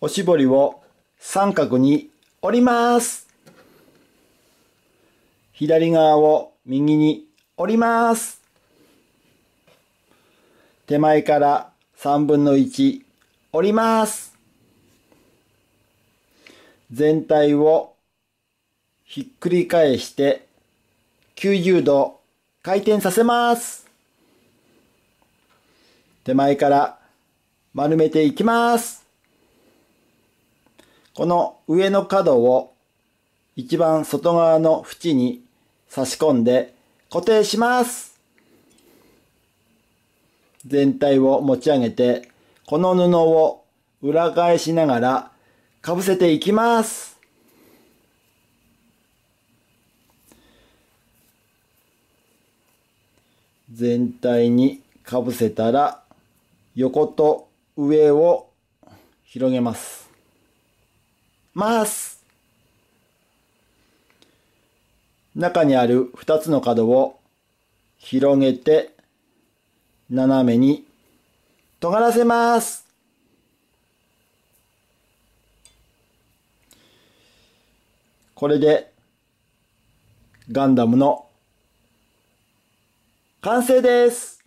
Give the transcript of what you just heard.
おしぼりを三角に折ります。左側を右に折ります。手前から三分の一折ります。全体をひっくり返して90度回転させます。手前から丸めていきます。この上の角を一番外側の縁に差し込んで固定します。全体を持ち上げて、この布を裏返しながらかぶせていきます。全体にかぶせたら横と上を広げます。ます中にある2つの角を広げて斜めに尖らせますこれでガンダムの完成です